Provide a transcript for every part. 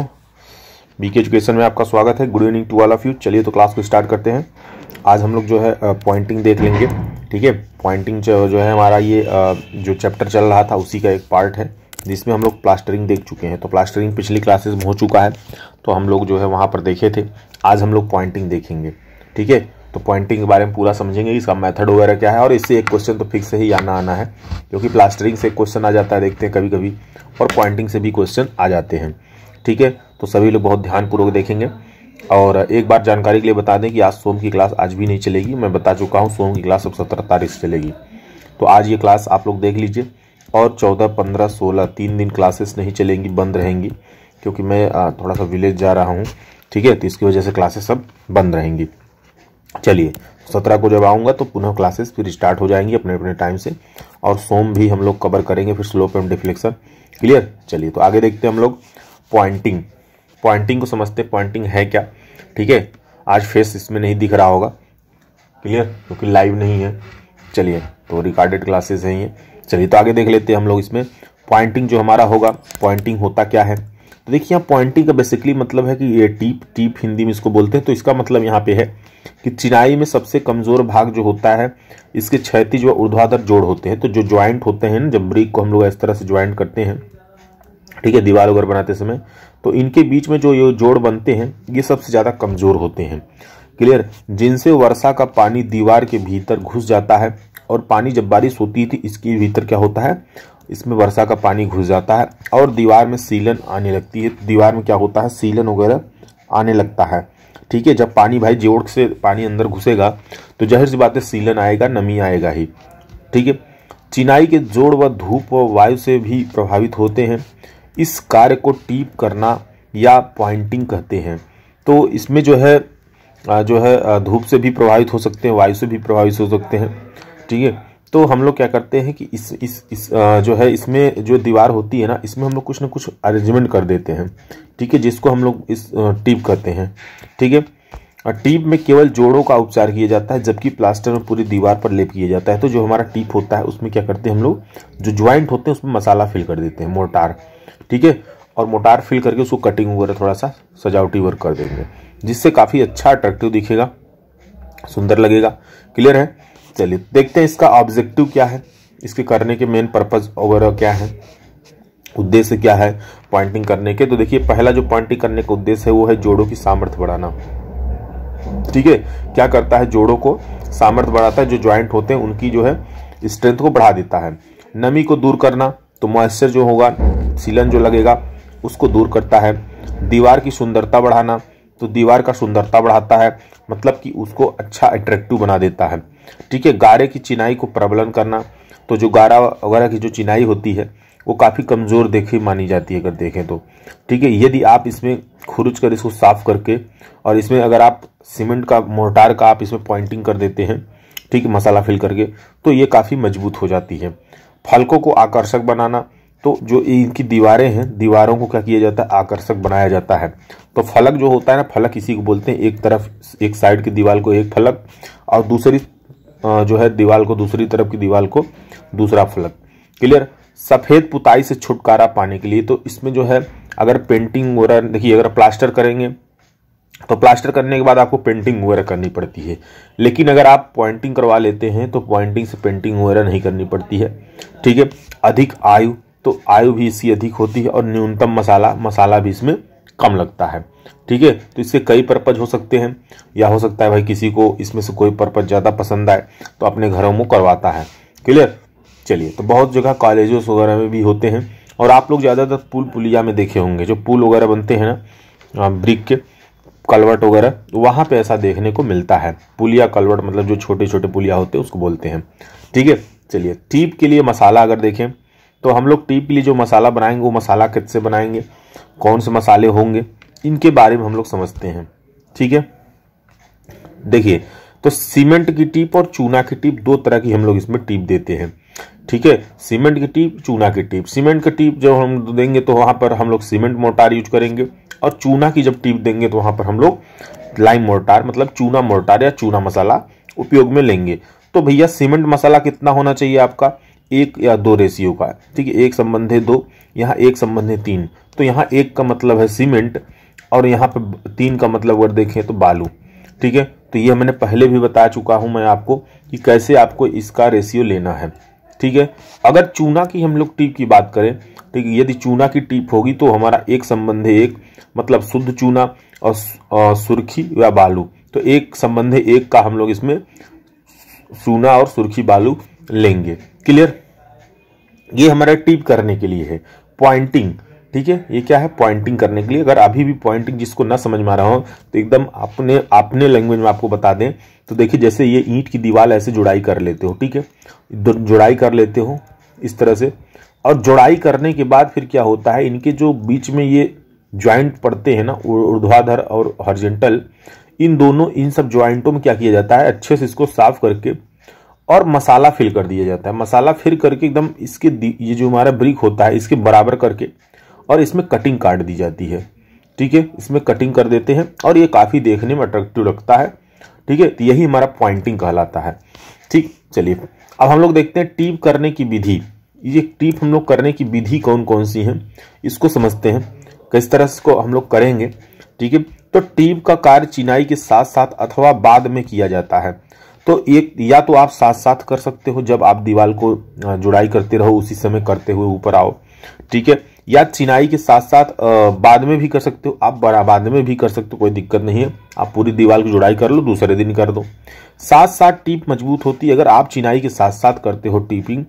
दोस्तों BK education में आपका स्वागत है good evening to all of you चलिए तो क्लास को स्टार्ट करते हैं आज हम लोग जो है पॉइंटिंग देख लेंगे ठीक है पॉइंटिंग जो है हमारा ये जो चैप्टर चल रहा था उसी का एक पार्ट है जिसमें हम लोग प्लास्टरिंग देख चुके हैं तो प्लास्टरिंग पिछली क्लासेस में हो चुका है तो हम लोग जो है वहाँ पर देखे थे आज हम लोग पॉइंटिंग देखेंगे ठीक है तो पॉइंटिंग के बारे में पूरा समझेंगे इसका मेथड वगैरह क्या है और इससे एक क्वेश्चन तो फिक्स ही आना आना है क्योंकि प्लास्टरिंग से क्वेश्चन आ जाता है देखते हैं कभी कभी और पॉइंटिंग से भी क्वेश्चन आ जाते हैं ठीक है तो सभी लोग बहुत ध्यानपूर्वक देखेंगे और एक बार जानकारी के लिए बता दें कि आज सोम की क्लास आज भी नहीं चलेगी मैं बता चुका हूँ सोम की क्लास अब सत्रह तारीख से चलेगी तो आज ये क्लास आप लोग देख लीजिए और चौदह पंद्रह सोलह तीन दिन क्लासेस नहीं चलेंगी बंद रहेंगी क्योंकि मैं थोड़ा सा विलेज जा रहा हूँ ठीक है तो इसकी वजह से क्लासेस सब बंद रहेंगी चलिए सत्रह को जब आऊँगा तो पुनः क्लासेस फिर स्टार्ट हो जाएंगी अपने अपने टाइम से और सोम भी हम लोग कवर करेंगे फिर स्लोप एंड डिफ्लेक्शन क्लियर चलिए तो आगे देखते हैं हम लोग पॉइंटिंग पॉइंटिंग को समझते पॉइंटिंग है क्या ठीक है आज फेस इसमें नहीं दिख रहा होगा क्लियर क्योंकि तो लाइव नहीं है चलिए तो रिकॉर्डेड क्लासेस हैं ये चलिए तो आगे देख लेते हैं हम लोग इसमें पॉइंटिंग जो हमारा होगा पॉइंटिंग होता क्या है तो देखिए यहाँ पॉइंटिंग का बेसिकली मतलब है कि ये टीप टीप हिंदी में इसको बोलते हैं तो इसका मतलब यहाँ पे है कि चिनाई में सबसे कमज़ोर भाग जो होता है इसके क्षैतिज जो ऊर्ध्वाधर जोड़ होते हैं तो जो ज्वाइंट होते हैं ना जब ब्रिक को हम लोग इस तरह से ज्वाइंट करते हैं ठीक है दीवार वगैरह बनाते समय तो इनके बीच में जो ये जोड़ बनते हैं ये सबसे ज़्यादा कमज़ोर होते हैं क्लियर जिनसे वर्षा का पानी दीवार के भीतर घुस जाता है और पानी जब बारिश होती थी तो इसके भीतर क्या होता है इसमें वर्षा का पानी घुस जाता है और दीवार में सीलन आने लगती है दीवार में क्या होता है सीलन वगैरह आने लगता है ठीक है जब पानी भाई जोड़ से पानी अंदर घुसेगा तो जहर सी बातें सीलन आएगा नमी आएगा ही ठीक है चिनाई के जोड़ व धूप व वायु से भी प्रभावित होते हैं इस कार्य को टीप करना या पॉइंटिंग कहते हैं तो इसमें जो है जो है धूप से भी प्रभावित हो सकते हैं वायु से भी प्रभावित हो सकते हैं ठीक है तो हम लोग क्या करते हैं कि इस इस इस जो है इसमें जो दीवार होती है ना इसमें हम लोग कुछ ना कुछ अरेंजमेंट कर देते हैं ठीक है जिसको हम लोग इस टीप कहते हैं ठीक है और टीप में केवल जोड़ों का उपचार किया जाता है जबकि प्लास्टर में पूरी दीवार पर लेप किया जाता है तो जो हमारा टीप होता है उसमें क्या करते हैं हम लोग जो ज्वाइंट होते हैं उसमें मसाला फिल कर देते हैं मोर्टार ठीक है और मोटार फिल करके उसको कटिंग वगैरह थोड़ा सा सजावटी वर्क कर देंगे जिससे काफ़ी अच्छा अट्रैक्टिव दिखेगा सुंदर लगेगा क्लियर है चलिए देखते हैं इसका ऑब्जेक्टिव क्या है इसके करने के मेन पर्पज़ वगैरह क्या है उद्देश्य क्या है पॉइंटिंग करने के तो देखिए पहला जो पॉइंटिंग करने का उद्देश्य है वो है जोड़ों की सामर्थ्य बढ़ाना ठीक है क्या करता है जोड़ों को सामर्थ्य बढ़ाता है जो ज्वाइंट होते हैं उनकी जो है स्ट्रेंथ को बढ़ा देता है नमी को दूर करना तो मॉइस्चर जो होगा सीलन जो लगेगा उसको दूर करता है दीवार की सुंदरता बढ़ाना तो दीवार का सुंदरता बढ़ाता है मतलब कि उसको अच्छा अट्रैक्टिव बना देता है ठीक है गारे की चिनाई को प्रबलन करना तो जो गारा वगैरह की जो चिनाई होती है वो काफ़ी कमज़ोर देखी मानी जाती है अगर देखें तो ठीक है यदि आप इसमें खुरच कर इसको साफ़ करके और इसमें अगर आप सीमेंट का मोर्टार का आप इसमें पॉइंटिंग कर देते हैं ठीक है मसाला फिल करके तो ये काफ़ी मजबूत हो जाती है फलकों को आकर्षक बनाना तो जो इनकी दीवारें हैं दीवारों को क्या किया जाता है आकर्षक बनाया जाता है तो फलक जो होता है ना फलक इसी को बोलते हैं एक तरफ एक साइड की दीवार को एक फलक और दूसरी जो है दीवार को दूसरी तरफ की दीवार को दूसरा फलक क्लियर सफ़ेद पुताई से छुटकारा पाने के लिए तो इसमें जो है अगर पेंटिंग वगैरह देखिए अगर प्लास्टर करेंगे तो प्लास्टर करने के बाद आपको पेंटिंग वगैरह करनी पड़ती है लेकिन अगर आप पॉइंटिंग करवा लेते हैं तो पॉइंटिंग से पेंटिंग वगैरह नहीं करनी पड़ती है ठीक है अधिक आयु तो आयु भी इसकी अधिक होती है और न्यूनतम मसाला मसाला भी इसमें कम लगता है ठीक है तो इसके कई पर्पज हो सकते हैं या हो सकता है भाई किसी को इसमें से कोई पर्पज ज़्यादा पसंद आए तो अपने घरों में करवाता है क्लियर चलिए तो बहुत जगह कॉलेजेस वगैरह में भी होते हैं और आप लोग ज़्यादातर पुल पुलिया में देखे होंगे जो पुल वगैरह बनते हैं ना ब्रिक के कलवट वगैरह वहाँ पे ऐसा देखने को मिलता है पुलिया कलवट मतलब जो छोटे छोटे पुलिया होते हैं उसको बोलते हैं ठीक है चलिए टीप के लिए मसाला अगर देखें तो हम लोग टी के लिए जो मसाला बनाएंगे वो मसाला किससे बनाएंगे कौन से मसाले होंगे इनके बारे में हम लोग समझते हैं ठीक है देखिए तो सीमेंट की टीप और चूना की टीप दो तरह की हम लोग इसमें टीप देते हैं ठीक है सीमेंट की टीप चूना की टीप सीमेंट की टीप जब हम देंगे तो वहां पर हम लोग सीमेंट मोर्टार यूज करेंगे और चूना की जब टीप देंगे तो वहां पर हम लोग लाइम मोर्टार मतलब चूना मोर्टार या चूना मसाला उपयोग में लेंगे तो भैया सीमेंट मसाला कितना होना चाहिए आपका एक या दो रेशियो का ठीक है एक संबंध है दो यहाँ एक संबंध है तीन तो यहाँ एक का मतलब है सीमेंट और यहाँ पे तीन का मतलब अगर देखें तो बालू ठीक है तो ये मैंने पहले भी बता चुका हूँ मैं आपको कि कैसे आपको इसका रेशियो लेना है ठीक है अगर चूना की हम लोग टीप की बात करें ठीक है यदि चूना की टीप होगी तो हमारा एक संबंध है एक मतलब शुद्ध चूना और सुर्खी या बालू तो एक संबंध है एक का हम लोग इसमें चूना और सुर्खी बालू लेंगे क्लियर ये हमारा टिप करने के लिए है पॉइंटिंग ठीक है ये क्या है पॉइंटिंग करने के लिए अगर अभी भी पॉइंटिंग जिसको ना समझ में आ रहा हो तो एकदम अपने अपने लैंग्वेज में आपको बता दें तो देखिए जैसे ये ईंट की दीवार ऐसे जुड़ाई कर लेते हो ठीक है जुड़ाई कर लेते हो इस तरह से और जुड़ाई करने के बाद फिर क्या होता है इनके जो बीच में ये ज्वाइंट पड़ते हैं ना ऊर्ध्वाधर और हॉर्जेंटल इन दोनों इन सब ज्वाइंटों में क्या किया जाता है अच्छे से इसको साफ करके और मसाला फिल कर दिया जाता है मसाला फिर करके एकदम इसके ये जो हमारा ब्रिक होता है इसके बराबर करके और इसमें कटिंग काट दी जाती है ठीक है इसमें कटिंग कर देते हैं और ये काफ़ी देखने में अट्रैक्टिव लगता है ठीक है तो यही हमारा पॉइंटिंग कहलाता है ठीक चलिए अब हम लोग देखते हैं टीप करने की विधि ये टीप हम लोग करने की विधि कौन कौन सी है इसको समझते हैं किस तरह से हम लोग करेंगे ठीक है तो टीप का कार्य चिनाई के साथ साथ अथवा बाद में किया जाता है तो एक या तो आप साथ साथ कर सकते हो जब आप दीवार को जुड़ाई करते रहो उसी समय करते हुए ऊपर आओ ठीक है या चिनाई के साथ साथ बाद में भी कर सकते हो आप बड़ा बाद में भी कर सकते हो कोई दिक्कत नहीं है आप पूरी दीवार की जुड़ाई कर लो दूसरे दिन कर दो साथ साथ टीप मजबूत होती है अगर आप चिनाई के साथ साथ करते हो टीपिंग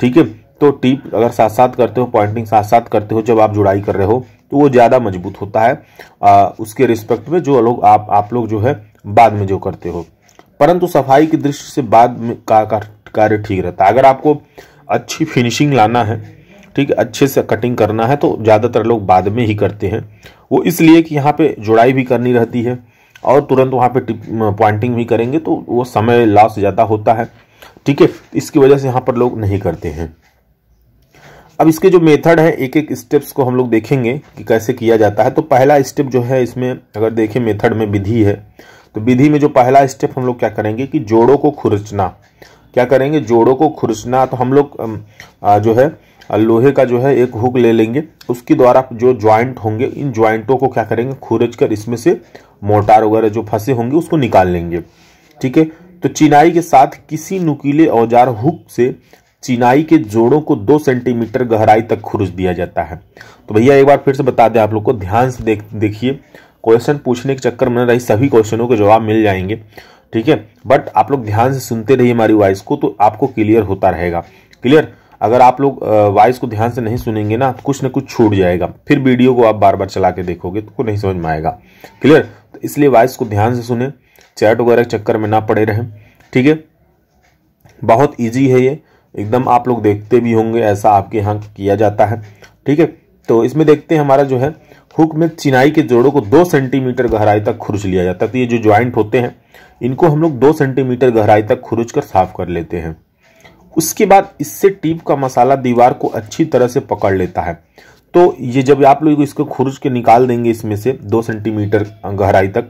ठीक है तो टीप अगर साथ साथ करते हो पॉइंटिंग साथ साथ करते हो जब आप जुड़ाई कर रहे हो तो वो ज़्यादा मजबूत होता है आ, उसके रिस्पेक्ट में जो लोग आप आप लोग जो है बाद में जो करते हो परंतु सफाई की दृष्टि से बाद में का, का कार्य ठीक रहता है अगर आपको अच्छी फिनिशिंग लाना है ठीक है अच्छे से कटिंग करना है तो ज़्यादातर लोग बाद में ही करते हैं वो इसलिए कि यहाँ पे जुड़ाई भी करनी रहती है और तुरंत वहाँ पे पॉइंटिंग भी करेंगे तो वो समय लॉस ज़्यादा होता है ठीक है इसकी वजह से यहाँ पर लोग नहीं करते हैं अब इसके जो मेथड है एक एक स्टेप्स को हम लोग देखेंगे कि कैसे किया जाता है तो पहला स्टेप जो है इसमें अगर देखें मेथड में विधि है तो विधि में जो पहला स्टेप हम लोग क्या करेंगे कि जोड़ों को खुरचना क्या करेंगे जोड़ों को खुरचना तो हम लोग जो है लोहे का जो है एक हुक ले लेंगे उसके द्वारा जो ज्वाइंट होंगे इन ज्वाइंटों को क्या करेंगे खुरच कर इसमें से मोटार वगैरह जो फंसे होंगे उसको निकाल लेंगे ठीक है तो चिनाई के साथ किसी नुकीले औजार हुक से चिनाई के जोड़ों को दो सेंटीमीटर गहराई तक खुरच दिया जाता है तो भैया एक बार फिर से बता दें आप लोग को ध्यान से देख देखिए क्वेश्चन पूछने के चक्कर में रही सभी क्वेश्चनों के जवाब मिल जाएंगे ठीक है बट आप लोग ध्यान से सुनते रहिए हमारी वॉइस को तो आपको क्लियर होता रहेगा क्लियर अगर आप लोग वॉइस को ध्यान से नहीं सुनेंगे ना कुछ ना कुछ छूट जाएगा फिर वीडियो को आप बार बार चला के देखोगे तो नहीं समझ में आएगा क्लियर तो इसलिए वॉइस को ध्यान से सुने चैट वगैरह चक्कर में ना पड़े रहें ठीक है बहुत ईजी है ये एकदम आप लोग देखते भी होंगे ऐसा आपके यहाँ किया जाता है ठीक है तो इसमें देखते हैं हमारा जो है हुक में चिनाई के जोड़ों को दो सेंटीमीटर गहराई तक खुरच लिया जाता है तो ये जो ज्वाइंट होते हैं इनको हम लोग दो सेंटीमीटर गहराई तक खुरच कर साफ कर लेते हैं उसके बाद इससे टीप का मसाला दीवार को अच्छी तरह से पकड़ लेता है तो ये जब आप लोग इसको खुरच के निकाल देंगे इसमें से दो सेंटीमीटर गहराई तक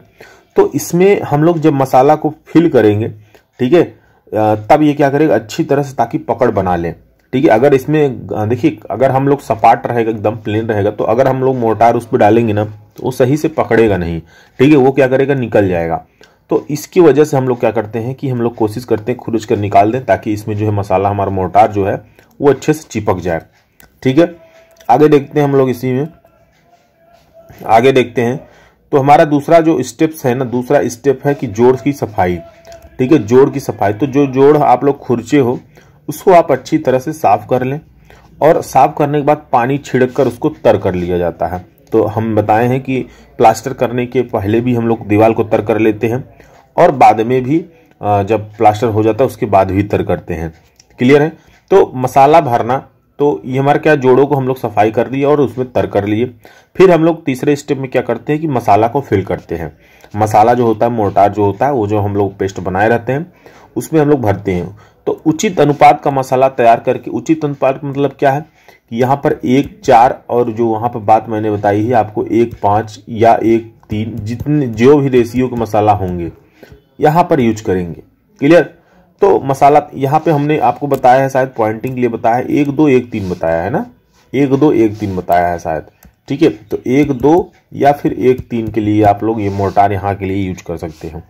तो इसमें हम लोग जब मसाला को फिल करेंगे ठीक है तब ये क्या करेगा अच्छी तरह से ताकि पकड़ बना लें ठीक है अगर इसमें हाँ, देखिए अगर हम लोग सपाट रहेगा एकदम प्लेन रहेगा तो अगर हम लोग मोटार उस पर डालेंगे ना तो वो सही से पकड़ेगा नहीं ठीक है वो क्या करेगा निकल जाएगा तो इसकी वजह से हम लोग क्या करते हैं कि हम लोग कोशिश करते हैं खुरच कर निकाल दें ताकि इसमें जो है मसाला हमारा मोटार जो है वो अच्छे से चिपक जाए ठीक है आगे देखते हैं हम लोग इसी में आगे देखते हैं तो हमारा दूसरा जो स्टेप्स है ना दूसरा स्टेप है कि जोड़ की सफाई ठीक है जोड़ की सफाई तो जो जोड़ आप लोग खुरचे हो उसको आप अच्छी तरह से साफ़ कर लें और साफ़ करने के बाद पानी छिड़क कर उसको तर कर लिया जाता है तो हम बताए हैं कि प्लास्टर करने के पहले भी हम लोग दीवार को तर कर लेते हैं और बाद में भी जब प्लास्टर हो जाता है उसके बाद भी तर करते हैं क्लियर है तो मसाला भरना तो ये हमारे क्या जोड़ों को हम लोग सफाई कर लिए और उसमें तर कर लिए फिर हम लोग तीसरे स्टेप में क्या करते हैं कि मसाला को फिल करते हैं मसाला जो होता है मोर्टार जो होता है वो जो हम लोग पेस्ट बनाए रहते हैं उसमें हम लोग भरते हैं तो उचित अनुपात का मसाला तैयार करके उचित अनुपात का मतलब क्या है कि यहाँ पर एक चार और जो वहाँ पर बात मैंने बताई है आपको एक पाँच या एक तीन जितने जो भी रेशियो के मसाला होंगे यहाँ पर यूज करेंगे क्लियर तो मसाला यहाँ पे हमने आपको बताया है शायद पॉइंटिंग के लिए बताया है एक दो एक तीन बताया है ना एक दो एक तीन बताया है शायद ठीक है तो एक दो या फिर एक तीन के लिए आप लोग ये मोर्टार यहाँ के लिए यूज कर सकते हो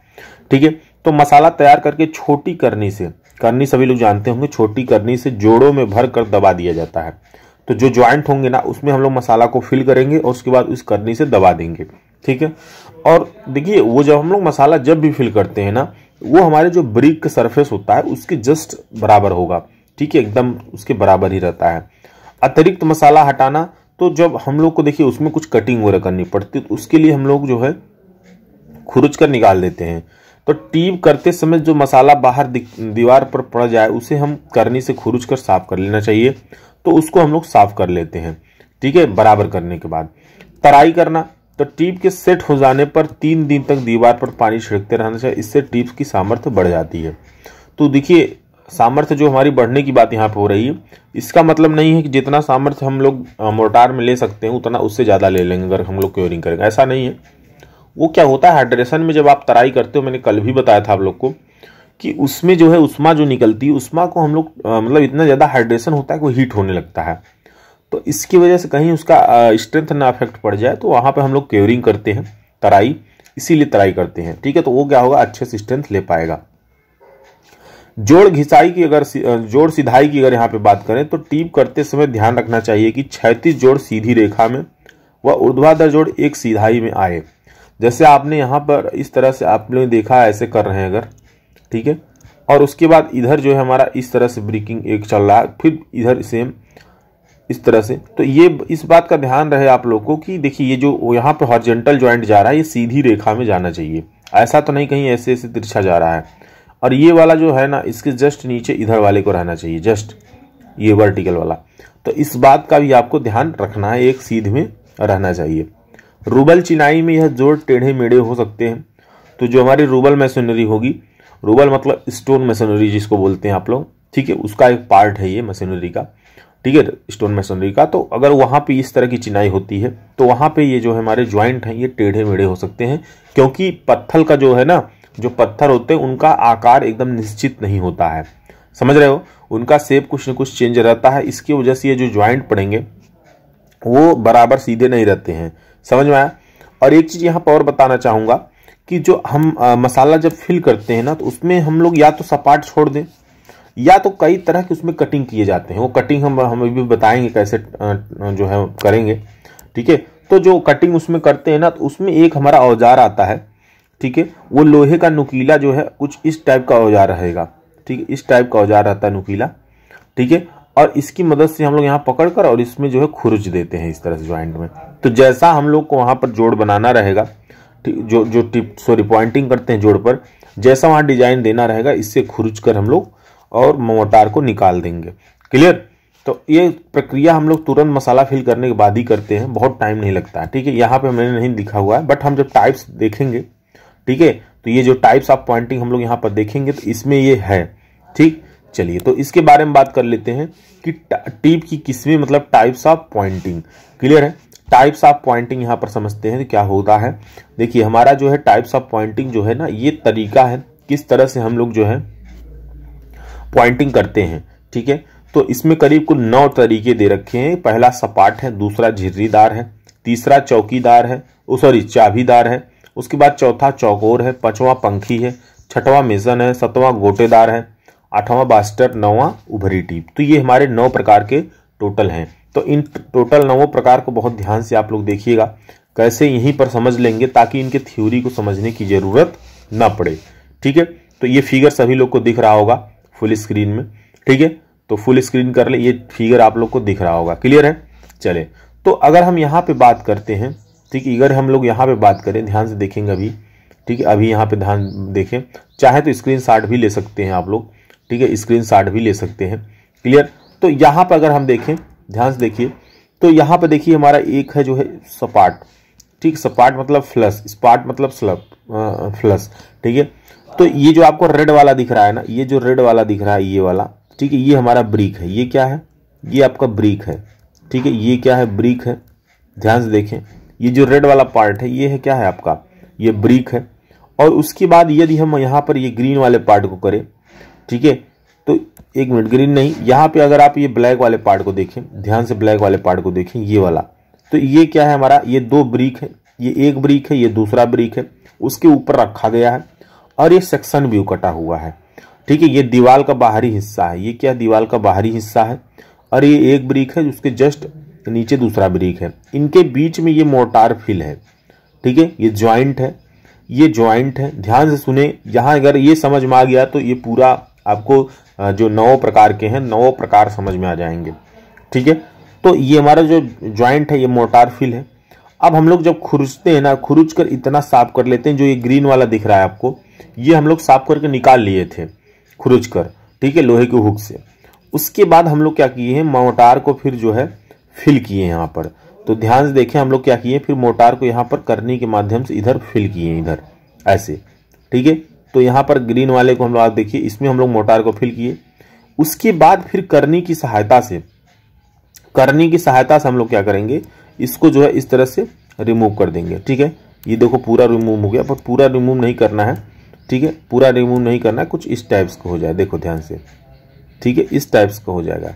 ठीक है तो मसाला तैयार करके छोटी करनी से करनी सभी लोग जानते होंगे छोटी करनी से जोड़ों में भर कर दबा दिया जाता है तो जो ज्वाइंट होंगे ना उसमें हम लोग मसाला को फिल करेंगे और उसके बाद उस करनी से दबा देंगे ठीक है और देखिए वो जब हम लोग मसाला जब भी फिल करते हैं ना वो हमारे जो ब्रिक का सरफेस होता है उसके जस्ट बराबर होगा ठीक है एकदम उसके बराबर ही रहता है अतिरिक्त मसाला हटाना तो जब हम लोग को देखिए उसमें कुछ कटिंग वगैरह करनी पड़ती है तो उसके लिए हम लोग जो है खुरच कर निकाल देते हैं तो टीब करते समय जो मसाला बाहर दीवार पर पड़ जाए उसे हम करनी से खुरुच कर साफ कर लेना चाहिए तो उसको हम लोग साफ कर लेते हैं ठीक है बराबर करने के बाद तराई करना तो टीप के सेट हो जाने पर तीन दिन तक दीवार पर पानी छिड़कते रहना चाहिए इससे टीप की सामर्थ्य बढ़ जाती है तो देखिए सामर्थ्य जो हमारी बढ़ने की बात यहाँ पर हो रही है इसका मतलब नहीं है कि जितना सामर्थ्य हम लोग मोर्टार में ले सकते हैं उतना उससे ज़्यादा ले लेंगे अगर हम लोग क्योरिंग करेंगे ऐसा नहीं है वो क्या होता है हाइड्रेशन में जब आप तराई करते हो मैंने कल भी बताया था आप लोग को कि उसमें जो है उष्मा जो निकलती है उष्मा को हम लोग मतलब इतना ज़्यादा हाइड्रेशन होता है कि वो हीट होने लगता है तो इसकी वजह से कहीं उसका स्ट्रेंथ ना अफेक्ट पड़ जाए तो वहाँ पर हम लोग क्योरिंग करते हैं तराई इसीलिए तराई करते हैं ठीक है तो वो क्या होगा अच्छे से स्ट्रेंथ ले पाएगा जोड़ घिसाई की अगर जोड़ सीधाई की अगर यहाँ पे बात करें तो टीप करते समय ध्यान रखना चाहिए कि छैतीस जोड़ सीधी रेखा में व ऊर्ध्वाधर जोड़ एक सीधाई में आए जैसे आपने यहाँ पर इस तरह से आप लोगों ने देखा ऐसे कर रहे हैं अगर ठीक है और उसके बाद इधर जो है हमारा इस तरह से ब्रेकिंग एक चल रहा है फिर इधर सेम इस तरह से तो ये इस बात का ध्यान रहे आप लोग को कि देखिए ये जो यहाँ पर हॉर्जेंटल ज्वाइंट जा रहा है ये सीधी रेखा में जाना चाहिए ऐसा तो नहीं कहीं ऐसे ऐसे तिरछा जा रहा है और ये वाला जो है ना इसके जस्ट नीचे इधर वाले को रहना चाहिए जस्ट ये वर्टिकल वाला तो इस बात का भी आपको ध्यान रखना है एक सीध में रहना चाहिए रूबल चिनाई में यह जोड़ टेढ़े मेढ़े हो सकते हैं तो जो हमारी रूबल मशीनरी होगी रूबल मतलब स्टोन मशीनरी जिसको बोलते हैं आप लोग ठीक है उसका एक पार्ट है ये मशीनरी का ठीक है स्टोन मशीनरी का तो अगर वहाँ पे इस तरह की चिनाई होती है तो वहाँ पे ये जो है हमारे ज्वाइंट हैं ये टेढ़े मेढ़े हो सकते हैं क्योंकि पत्थर का जो है ना जो पत्थर होते हैं उनका आकार एकदम निश्चित नहीं होता है समझ रहे हो उनका सेप कुछ न कुछ चेंज रहता है इसकी वजह से ये जो ज्वाइंट पड़ेंगे वो बराबर सीधे नहीं रहते हैं समझ में आया और एक चीज़ यहाँ पर और बताना चाहूंगा कि जो हम आ, मसाला जब फिल करते हैं ना तो उसमें हम लोग या तो सपाट छोड़ दें या तो कई तरह के उसमें कटिंग किए जाते हैं वो कटिंग हम हम भी बताएंगे कैसे जो है करेंगे ठीक है तो जो कटिंग उसमें करते हैं ना तो उसमें एक हमारा औजार आता है ठीक है वो लोहे का नुकीला जो है कुछ इस टाइप का औजार रहेगा ठीक है इस टाइप का औजार रहता है नुकीला ठीक है और इसकी मदद से हम लोग यहाँ पकड़ कर और इसमें जो है खुरच देते हैं इस तरह से ज्वाइंट में तो जैसा हम लोग को वहाँ पर जोड़ बनाना रहेगा जो जो टिप सॉरी पॉइंटिंग करते हैं जोड़ पर जैसा वहाँ डिजाइन देना रहेगा इससे खुरच कर हम लोग और मोटार को निकाल देंगे क्लियर तो ये प्रक्रिया हम लोग तुरंत मसाला फिल करने के बाद ही करते हैं बहुत टाइम नहीं लगता है ठीक है यहाँ पर मैंने नहीं लिखा हुआ है बट हम जब टाइप्स देखेंगे ठीक है तो ये जो टाइप्स ऑफ पॉइंटिंग हम लोग यहाँ पर देखेंगे तो इसमें ये है ठीक चलिए तो इसके बारे में बात कर लेते हैं कि टिप की किस्में मतलब टाइप्स ऑफ पॉइंटिंग क्लियर है टाइप्स ऑफ पॉइंटिंग यहाँ पर समझते हैं क्या होता है देखिए हमारा जो है टाइप्स ऑफ पॉइंटिंग जो है ना ये तरीका है किस तरह से हम लोग जो है पॉइंटिंग करते हैं ठीक है तो इसमें करीब कुल नौ तरीके दे रखे हैं पहला सपाट है दूसरा झिर्रीदार है तीसरा चौकीदार है सॉरी चाबीदार है उसके बाद चौथा चौकोर है पांचवा पंखी है छठवां मिजन है सतवां गोटेदार है आठवां बास्टर नौवां उभरी टीप तो ये हमारे नौ प्रकार के टोटल हैं तो इन टोटल नवों प्रकार को बहुत ध्यान से आप लोग देखिएगा कैसे यहीं पर समझ लेंगे ताकि इनके थ्योरी को समझने की ज़रूरत ना पड़े ठीक है तो ये फिगर सभी लोग को दिख रहा होगा फुल स्क्रीन में ठीक है तो फुल स्क्रीन कर ले ये फिगर आप लोग को दिख रहा होगा क्लियर है चले तो अगर हम यहाँ पे बात करते हैं ठीक है अगर हम लोग यहाँ पे बात करें ध्यान से देखेंगे अभी ठीक है अभी यहाँ पे ध्यान देखें चाहे तो स्क्रीन भी ले सकते हैं आप लोग ठीक है स्क्रीन भी ले सकते हैं क्लियर तो यहाँ पर अगर हम देखें ध्यान से देखिए तो यहाँ पर देखिए हमारा एक है जो है सपाट ठीक सपाट मतलब फ्लस स्पाट मतलब स्लब फ्लस ठीक है तो ये जो आपको रेड वाला दिख रहा है ना ये जो रेड वाला दिख रहा है ये वाला ठीक है ये हमारा ब्रिक है ये क्या है ये आपका ब्रिक है ठीक है ये क्या है ब्रिक है ध्यान से देखें ये जो रेड वाला पार्ट है ये है क्या है आपका ये ब्रिक है और उसके बाद यदि हम यहाँ पर ये ग्रीन वाले पार्ट को करें ठीक है तो एक मिनट ग्रीन नहीं यहाँ पे अगर आप ये ब्लैक वाले पार्ट को देखें ध्यान से ब्लैक वाले पार्ट को देखें ये वाला तो ये क्या है हमारा ये दो ब्रिक है ये एक ब्रिक है ये दूसरा ब्रिक है उसके ऊपर रखा गया है और ये सेक्शन व्यू कटा हुआ है ठीक है ये दीवार का बाहरी हिस्सा है ये क्या दीवार का बाहरी हिस्सा है और ये एक ब्रिक है उसके जस्ट नीचे दूसरा ब्रिक है इनके बीच में ये मोटार फिल है ठीक है ये ज्वाइंट है ये ज्वाइंट है ध्यान से सुने यहाँ अगर ये समझ में आ गया तो ये पूरा आपको जो नौ प्रकार के हैं नौ प्रकार समझ में आ जाएंगे ठीक है तो ये हमारा जो ज्वाइंट है ये मोटार फिल है अब हम लोग जब खुरचते हैं ना खुरुच कर इतना साफ कर लेते हैं जो ये ग्रीन वाला दिख रहा है आपको ये हम लोग साफ करके निकाल लिए थे खुरुच कर ठीक है लोहे के हुक से उसके बाद हम लोग क्या किए हैं मोटार को फिर जो है फिल किए यहाँ पर तो ध्यान से देखें हम लोग क्या किए फिर मोटार को यहाँ पर करनी के माध्यम से इधर फिल किए इधर ऐसे ठीक है तो यहाँ पर ग्रीन वाले को हम लोग देखिए इसमें हम लोग मोटार को फिल किए उसके बाद फिर करनी की सहायता से करनी की सहायता से हम लोग क्या करेंगे इसको जो है इस तरह से रिमूव कर देंगे ठीक है ये देखो पूरा रिमूव हो गया पर पूरा रिमूव नहीं करना है ठीक है पूरा रिमूव नहीं करना है कुछ इस टाइप्स का हो जाए देखो ध्यान से ठीक है इस टाइप्स का हो जाएगा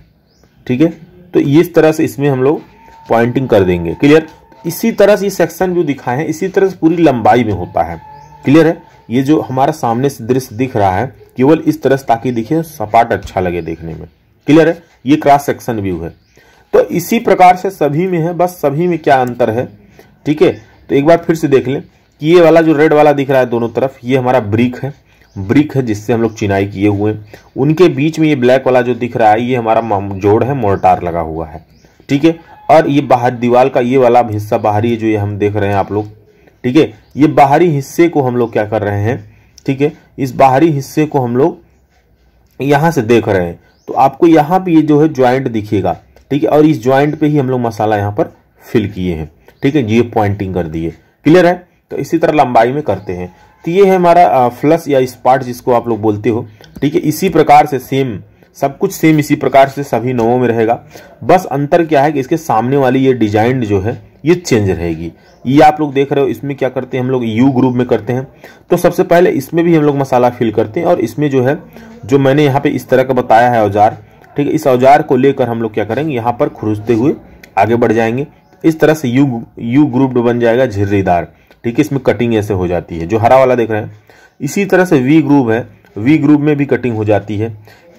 ठीक है तो इस तरह से इसमें हम लोग पॉइंटिंग कर देंगे क्लियर इसी तरह से ये सेक्शन जो दिखाए हैं इसी तरह से पूरी लंबाई में होता है क्लियर है ये जो हमारा सामने से दृश्य दिख रहा है केवल इस तरह से ताकि दिखे सपाट अच्छा लगे देखने में क्लियर है ये क्रॉस सेक्शन व्यू है तो इसी प्रकार से सभी में है बस सभी में क्या अंतर है ठीक है तो एक बार फिर से देख लें कि ये वाला जो रेड वाला दिख रहा है दोनों तरफ ये हमारा ब्रिक है ब्रिक है जिससे हम लोग चिनाई किए हुए उनके बीच में ये ब्लैक वाला जो दिख रहा है ये हमारा जोड़ है मोर्टार लगा हुआ है ठीक है और ये बाहर दीवार का ये वाला हिस्सा बाहरी है जो ये हम देख रहे हैं आप लोग ठीक है ये बाहरी हिस्से को हम लोग क्या कर रहे हैं ठीक है इस बाहरी हिस्से को हम लोग यहां से देख रहे हैं तो आपको यहां पे ये जो है ज्वाइंट दिखेगा ठीक है और इस ज्वाइंट पे ही हम लोग मसाला यहां पर फिल किए हैं ठीक है ये पॉइंटिंग कर दिए क्लियर है तो इसी तरह लंबाई में करते हैं तो ये है हमारा फ्लस या स्पार्ट जिसको आप लोग बोलते हो ठीक है इसी प्रकार से सेम सब कुछ सेम इसी प्रकार से सभी नवों में रहेगा बस अंतर क्या है कि इसके सामने वाली ये डिजाइन जो है ये चेंज रहेगी ये आप लोग देख रहे हो इसमें क्या करते हैं हम लोग यू ग्रुप में करते हैं तो सबसे पहले इसमें भी हम लोग मसाला फिल करते हैं और इसमें जो है जो मैंने यहाँ पे इस तरह का बताया है औजार ठीक है इस औजार को लेकर हम लोग क्या करेंगे यहाँ पर खुरुजते हुए आगे बढ़ जाएंगे इस तरह से यू यू ग्रुप बन जाएगा झिर्रीदार ठीक है इसमें कटिंग ऐसे हो जाती है जो हरा वाला देख रहे हैं इसी तरह से वी ग्रुप है वी ग्रुप में भी कटिंग हो जाती है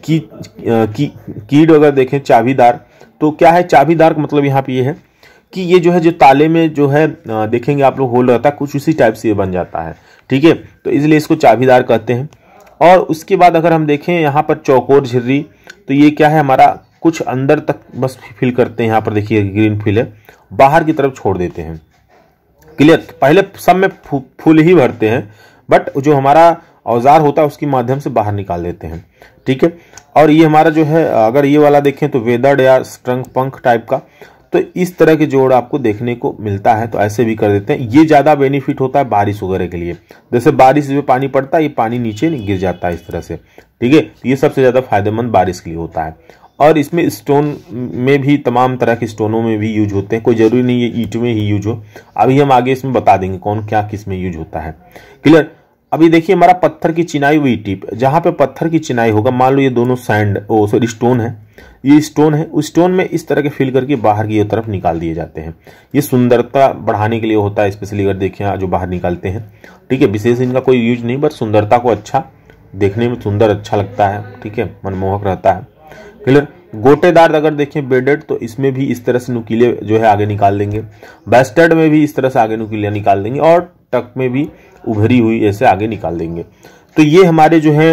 की, की कीड अगर देखें चाबीदार तो क्या है चाबीदार का मतलब यहाँ पे ये यह है कि ये जो है जो ताले में जो है देखेंगे आप लोग होल रहता है कुछ उसी टाइप से ये बन जाता है ठीक है तो इसलिए इसको चाबीदार कहते हैं और उसके बाद अगर हम देखें यहाँ पर चौकोर झिर्री तो ये क्या है हमारा कुछ अंदर तक बस फिल करते हैं यहाँ पर देखिए ग्रीन फिल है बाहर की तरफ छोड़ देते हैं क्लियर पहले सब में फूल ही भरते हैं बट जो हमारा औजार होता है उसके माध्यम से बाहर निकाल देते हैं ठीक है और ये हमारा जो है अगर ये वाला देखें तो वेदर या स्ट्रंग पंख टाइप का तो इस तरह के जोड़ आपको देखने को मिलता है तो ऐसे भी कर देते हैं ये ज़्यादा बेनिफिट होता है बारिश वगैरह के लिए जैसे बारिश में पानी पड़ता है ये पानी नीचे गिर जाता है इस तरह से ठीक है ये सबसे ज़्यादा फायदेमंद बारिश के लिए होता है और इसमें स्टोन में भी तमाम तरह के स्टोनों में भी यूज होते हैं कोई ज़रूरी नहीं है ईट में ही यूज हो अभी हम आगे इसमें बता देंगे कौन क्या किस में यूज होता है क्लियर अभी देखिए हमारा पत्थर की चिनाई हुई टिप जहां पे पत्थर की चिनाई होगा मान लो ये दोनों सैंड ओ सॉरी स्टोन है ये स्टोन है उस स्टोन में इस तरह के फिल करके बाहर की तरफ निकाल दिए जाते हैं ये सुंदरता बढ़ाने के लिए होता है स्पेशली अगर देखिए जो बाहर निकालते हैं ठीक है विशेष इनका कोई यूज नहीं बट सुंदरता को अच्छा देखने में सुंदर अच्छा लगता है ठीक है मनमोहक रहता है क्लियर गोटेदार अगर देखें बेडेड तो इसमें भी इस तरह से नुकीले जो है आगे निकाल देंगे बेस्टर्ड में भी इस तरह से आगे नुकीले निकाल देंगे और टक में भी उभरी हुई ऐसे आगे निकाल देंगे तो ये हमारे जो है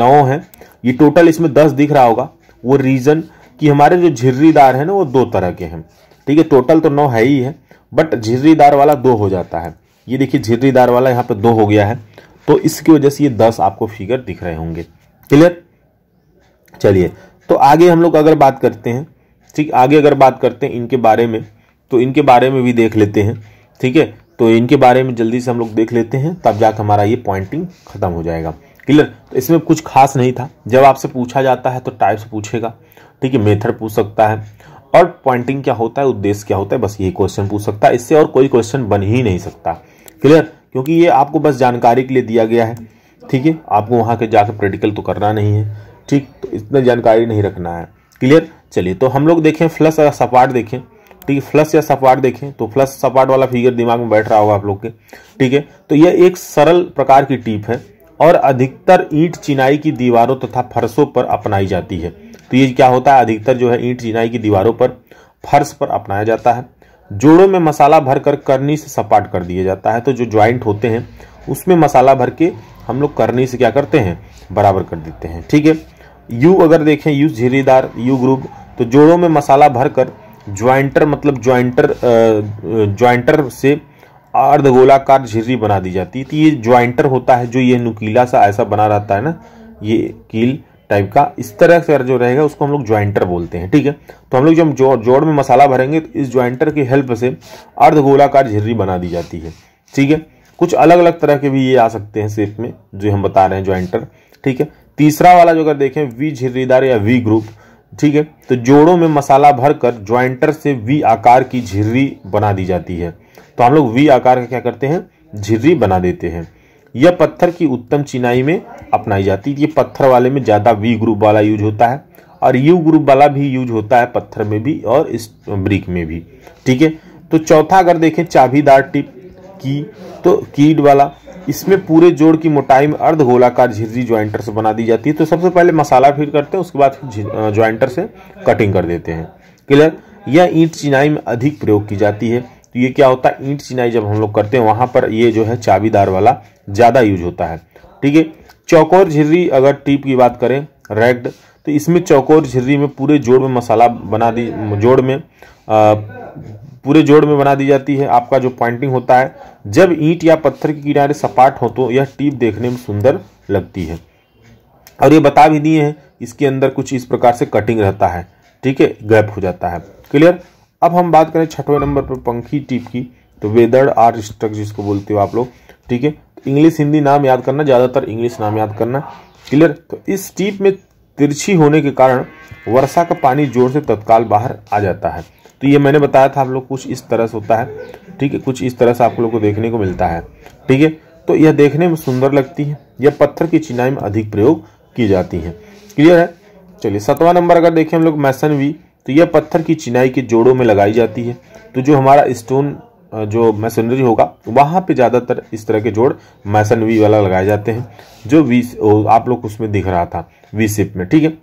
नौ हैं ये टोटल इसमें दस दिख रहा होगा वो रीज़न कि हमारे जो झिर्रीदार है ना वो दो तरह के हैं ठीक है टोटल तो नौ है ही है बट झिर्रीदार वाला दो हो जाता है ये देखिए झिर्रीदार वाला यहाँ पे दो हो गया है तो इसकी वजह से ये दस आपको फिगर दिख रहे होंगे क्लियर चलिए तो आगे हम लोग अगर बात करते हैं ठीक आगे अगर बात करते हैं इनके बारे में तो इनके बारे में भी देख लेते हैं ठीक है तो इनके बारे में जल्दी से हम लोग देख लेते हैं तब जाकर हमारा ये पॉइंटिंग खत्म हो जाएगा क्लियर तो इसमें कुछ खास नहीं था जब आपसे पूछा जाता है तो टाइप्स पूछेगा ठीक है मेथड पूछ सकता है और पॉइंटिंग क्या होता है उद्देश्य क्या होता है बस यही क्वेश्चन पूछ सकता है इससे और कोई क्वेश्चन बन ही नहीं सकता क्लियर क्योंकि ये आपको बस जानकारी के लिए दिया गया है ठीक है आपको वहाँ के जाकर प्रैक्टिकल तो करना नहीं है ठीक तो इतना जानकारी नहीं रखना है क्लियर चलिए तो हम लोग देखें फ्लस और सपाट देखें ठीक है फ्लस या सपाट देखें तो फ्लस सपाट वाला फिगर दिमाग में बैठ रहा होगा आप लोग के ठीक है तो यह एक सरल प्रकार की टीप है और अधिकतर ईंट चिनाई की दीवारों तथा तो फर्शों पर अपनाई जाती है तो ये क्या होता है अधिकतर जो है ईंट चिनाई की दीवारों पर फर्श पर अपनाया जाता है जोड़ों में मसाला भर कर करनी से सपाट कर दिया जाता है तो जो ज्वाइंट होते हैं उसमें मसाला भर के हम लोग करनी से क्या करते हैं बराबर कर देते हैं ठीक है यू अगर देखें यू झीरीदार यू ग्रुप तो जोड़ों में मसाला भर कर ज्वाइंटर मतलब ज्वाइंटर ज्वाइंटर से अर्धगोलाकार झिर्री बना दी जाती है तो ये ज्वाइंटर होता है जो ये नुकीला सा ऐसा बना रहता है ना ये कील टाइप का इस तरह से जो रहेगा उसको हम लोग ज्वाइंटर बोलते हैं ठीक है तो हम लोग जब जो, जोड़ में मसाला भरेंगे तो इस ज्वाइंटर की हेल्प से अर्धगोलाकार झिर्री बना दी जाती है ठीक है कुछ अलग अलग तरह के भी ये आ सकते हैं शेप में जो हम बता रहे हैं ज्वाइंटर ठीक है तीसरा वाला जो अगर देखें वी झिर्रीदार या वी ग्रुप ठीक है तो जोड़ों में मसाला भरकर ज्वाइंटर से वी आकार की झिर्री बना दी जाती है तो हम लोग वी आकार का क्या करते हैं झिर्री बना देते हैं यह पत्थर की उत्तम चिनाई में अपनाई जाती है ये पत्थर वाले में ज़्यादा वी ग्रुप वाला यूज होता है और यू ग्रुप वाला भी यूज होता है पत्थर में भी और इस ब्रिक में भी ठीक है तो चौथा अगर देखें चाभीदार टिप की तो कीड वाला इसमें पूरे जोड़ की मोटाई में अर्ध गोलाकार झिरझी ज्वाइंटर से बना दी जाती है तो सबसे पहले मसाला फिर करते हैं उसके बाद ज्वाइंटर से कटिंग कर देते हैं क्लियर यह ईंट चिनाई में अधिक प्रयोग की जाती है तो ये क्या होता है ईंट चिनाई जब हम लोग करते हैं वहाँ पर ये जो है चाबीदार वाला ज़्यादा यूज होता है ठीक है चौकोर झिर्री अगर टीप की बात करें रेड तो इसमें चौकोर झिर्री में पूरे जोड़ में मसाला बना दी जोड़ में पूरे जोड़ में बना दी जाती है आपका जो पॉइंटिंग होता है जब ईंट या पत्थर के किनारे सपाट हो तो यह टीप देखने में सुंदर लगती है और ये बता भी दिए हैं इसके अंदर कुछ इस प्रकार से कटिंग रहता है ठीक है गैप हो जाता है क्लियर अब हम बात करें छठवें नंबर पर पंखी टीप की तो वेदर आर स्ट्रक जिसको बोलते हो आप लोग ठीक है इंग्लिश हिंदी नाम याद करना ज़्यादातर इंग्लिश नाम याद करना क्लियर तो इस टीप में तिरछी होने के कारण वर्षा का पानी जोर से तत्काल बाहर आ जाता है तो ये मैंने बताया था आप लोग कुछ इस तरह से होता है ठीक है कुछ इस तरह से आप लोग को देखने को मिलता है ठीक है तो यह देखने में सुंदर लगती है यह पत्थर की चिनाई में अधिक प्रयोग की जाती है क्लियर है चलिए सतवा नंबर अगर देखें हम लोग मैसन वी तो यह पत्थर की चिनाई के जोड़ों में लगाई जाती है तो जो हमारा स्टोन जो मैसनरी होगा वहाँ पे ज़्यादातर इस तरह के जोड़ मैसन वी वाला लगाए जाते हैं जो वी आप लोग उसमें दिख रहा था वी सिप में ठीक है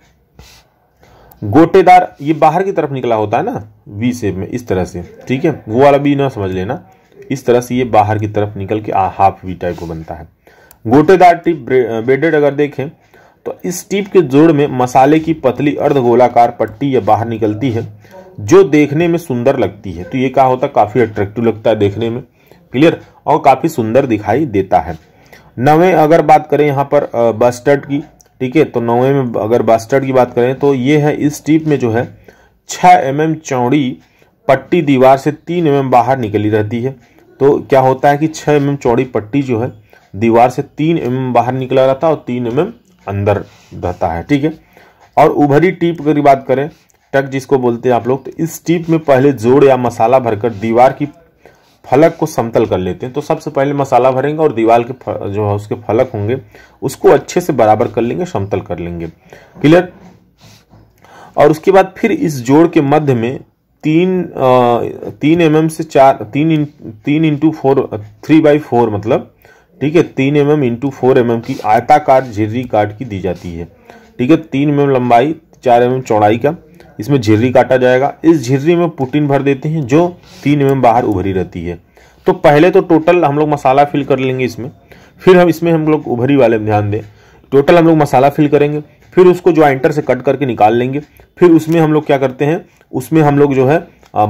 गोटेदार ये बाहर की तरफ निकला होता है ना वी सेप में इस तरह से ठीक है वो वाला भी ना समझ लेना इस तरह से ये बाहर की तरफ निकल के आ हाफ वी टाइप को बनता है गोटेदार टिप बेडेड अगर देखें तो इस टिप के जोड़ में मसाले की पतली अर्ध गोलाकार पट्टी या बाहर निकलती है जो देखने में सुंदर लगती है तो ये क्या होता है काफ़ी अट्रैक्टिव लगता है देखने में क्लियर और काफ़ी सुंदर दिखाई देता है नवें अगर बात करें यहाँ पर बस्टर्ड की ठीक है तो नौवे में अगर बास्टर्ड की बात करें तो ये है इस टीप में जो है छः एम mm चौड़ी पट्टी दीवार से तीन एम mm बाहर निकली रहती है तो क्या होता है कि छः एम mm चौड़ी पट्टी जो है दीवार से तीन एम बाहर निकला रहता है और तीन एम अंदर रहता है ठीक है और उभरी टीप की बात करें टक जिसको बोलते हैं आप लोग तो इस टीप में पहले जोड़ या मसाला भरकर दीवार की फलक को समतल कर लेते हैं तो सबसे पहले मसाला भरेंगे और दीवार के जो है उसके फलक होंगे उसको अच्छे से बराबर कर लेंगे समतल कर लेंगे क्लियर और उसके बाद फिर इस जोड़ के मध्य में तीन आ, तीन एम mm से चार तीन इन तीन into four three by four मतलब ठीक है तीन M M into four M M की आयताकार झिर्री काट की दी जाती है ठीक है तीन एम एम लंबाई चार एम एम चौड़ाई का इसमें झिर्री काटा जाएगा इस झिर्री में प्रोटीन भर देते हैं जो तीन एम बाहर उभरी रहती है तो पहले तो टोटल हम लोग मसाला फिल कर लेंगे इसमें फिर हम इसमें हम लोग उभरी वाले ध्यान दें टोटल हम लोग मसाला फिल करेंगे फिर उसको ज्वाइंटर से कट करके निकाल लेंगे फिर उसमें हम लोग क्या करते हैं उसमें हम लोग जो है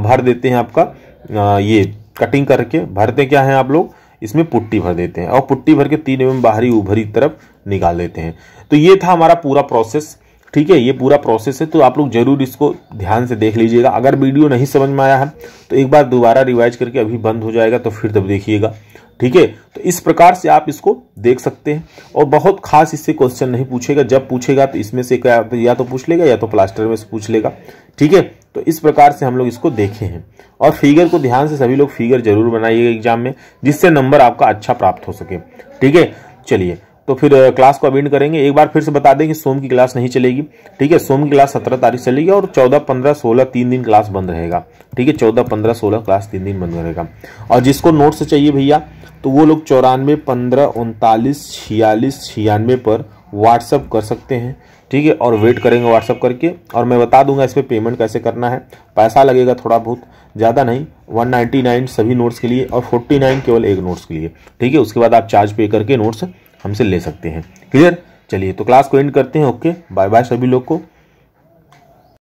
भर देते हैं आपका ये कटिंग करके भरते क्या है आप लोग इसमें पुट्टी भर देते हैं और पुट्टी भर के तीन एवं बाहरी उभरी तरफ निकाल देते हैं तो ये था हमारा पूरा प्रोसेस ठीक है ये पूरा प्रोसेस है तो आप लोग जरूर इसको ध्यान से देख लीजिएगा अगर वीडियो नहीं समझ में आया है तो एक बार दोबारा रिवाइज करके अभी बंद हो जाएगा तो फिर तब देखिएगा ठीक है तो इस प्रकार से आप इसको देख सकते हैं और बहुत खास इससे क्वेश्चन नहीं पूछेगा जब पूछेगा तो इसमें से क्या या तो पूछ लेगा या तो प्लास्टर में से पूछ लेगा ठीक है तो इस प्रकार से हम लोग इसको देखे हैं और फिगर को ध्यान से सभी लोग फिगर जरूर बनाइएगा एग्जाम में जिससे नंबर आपका अच्छा प्राप्त हो सके ठीक है चलिए तो फिर क्लास को अवेंड करेंगे एक बार फिर से बता दें कि सोम की क्लास नहीं चलेगी ठीक है सोम की क्लास सत्रह तारीख चलेगी और चौदह पंद्रह सोलह तीन दिन क्लास बंद रहेगा ठीक है चौदह पंद्रह सोलह क्लास तीन दिन बंद रहेगा और जिसको नोट्स चाहिए भैया तो वो लोग चौरानवे पंद्रह उनतालीस छियालीस छियानवे पर व्हाट्सअप कर सकते हैं ठीक है और वेट करेंगे व्हाट्सअप करके और मैं बता दूंगा इसमें पेमेंट कैसे करना है पैसा लगेगा थोड़ा बहुत ज़्यादा नहीं 199 सभी नोट्स के लिए और 49 केवल एक नोट्स के लिए ठीक है उसके बाद आप चार्ज पे करके नोट्स हमसे ले सकते हैं क्लियर चलिए तो क्लास को एंड करते हैं ओके बाय बाय सभी लोग को